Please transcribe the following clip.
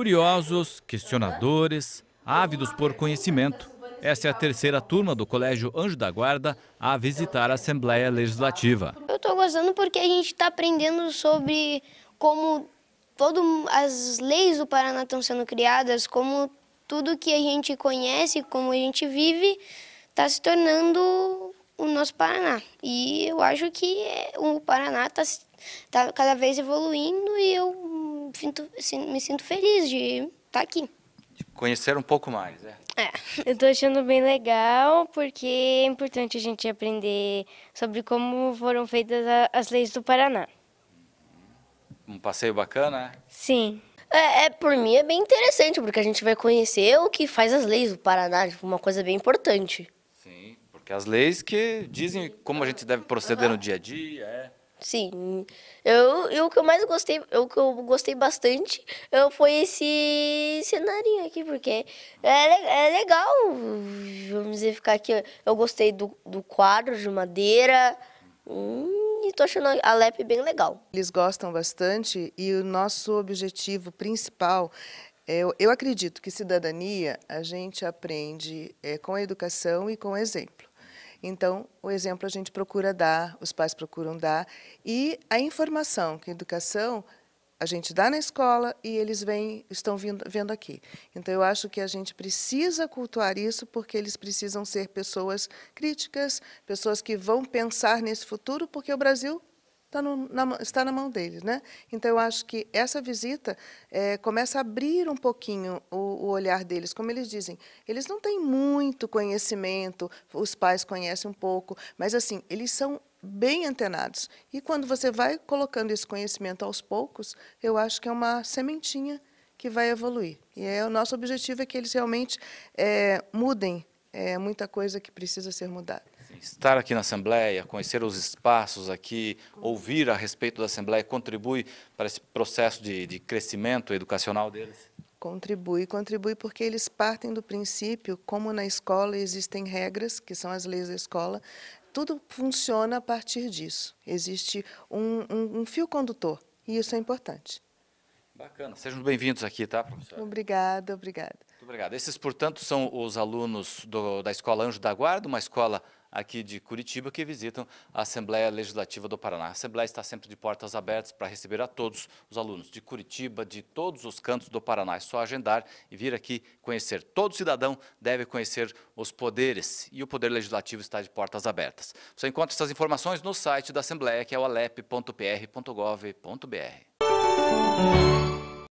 Curiosos, questionadores, ávidos por conhecimento. Essa é a terceira turma do Colégio Anjo da Guarda a visitar a Assembleia Legislativa. Eu estou gostando porque a gente está aprendendo sobre como todas as leis do Paraná estão sendo criadas, como tudo que a gente conhece, como a gente vive, está se tornando o nosso Paraná. E eu acho que é, o Paraná está tá cada vez evoluindo e eu sinto, me sinto feliz de estar tá aqui. De conhecer um pouco mais, né? É, eu estou achando bem legal, porque é importante a gente aprender sobre como foram feitas as leis do Paraná. Uhum. Um passeio bacana, é? Sim. É, é, por mim é bem interessante, porque a gente vai conhecer o que faz as leis do Paraná, tipo, uma coisa bem importante. Sim, porque as leis que dizem como a gente deve proceder uhum. no dia a dia, é Sim. Eu, eu, o que eu mais gostei, o que eu gostei bastante eu, é, foi esse cenarinho aqui, porque é, é legal, vamos dizer, ficar aqui. Eu gostei do, do quadro de madeira. Hum, e tô achando a LEP bem legal. Eles gostam bastante e o nosso objetivo principal é, eu, eu, acredito que cidadania a gente aprende é, com a educação e com o exemplo. Então, o exemplo a gente procura dar, os pais procuram dar, e a informação que a educação a gente dá na escola e eles vêm, estão vindo, vendo aqui. Então, eu acho que a gente precisa cultuar isso, porque eles precisam ser pessoas críticas, pessoas que vão pensar nesse futuro, porque o Brasil está, no, na, está na mão deles. Né? Então, eu acho que essa visita é, começa a abrir um pouquinho o, o, olhar deles. Como eles dizem, eles não têm muito conhecimento, os pais conhecem um pouco, mas, assim, eles são bem antenados. E quando você vai colocando esse conhecimento aos poucos, eu acho que é uma sementinha que vai evoluir. E é, o nosso objetivo é que eles realmente é, mudem é, muita coisa que precisa ser mudada estar aqui na Assembleia, conhecer os espaços aqui, ouvir a respeito da Assembleia, contribui para esse processo de, de crescimento educacional deles? Contribui, contribui porque eles partem do princípio, como na escola existem regras, que são as leis da escola, tudo funciona a partir disso. Existe um, um, um fio condutor, e isso é importante. Bacana. Sejam bem-vindos aqui, tá, professor. Obrigada, obrigada. Muito obrigado. Esses, portanto, são os alunos do, da Escola Anjo da Guarda, uma escola aqui de Curitiba que visitam a Assembleia Legislativa do Paraná. A Assembleia está sempre de portas abertas para receber a todos os alunos de Curitiba, de todos os cantos do Paraná. É só agendar e vir aqui conhecer. Todo cidadão deve conhecer os poderes e o Poder Legislativo está de portas abertas. Você encontra essas informações no site da Assembleia, que é o alep.pr.gov.br.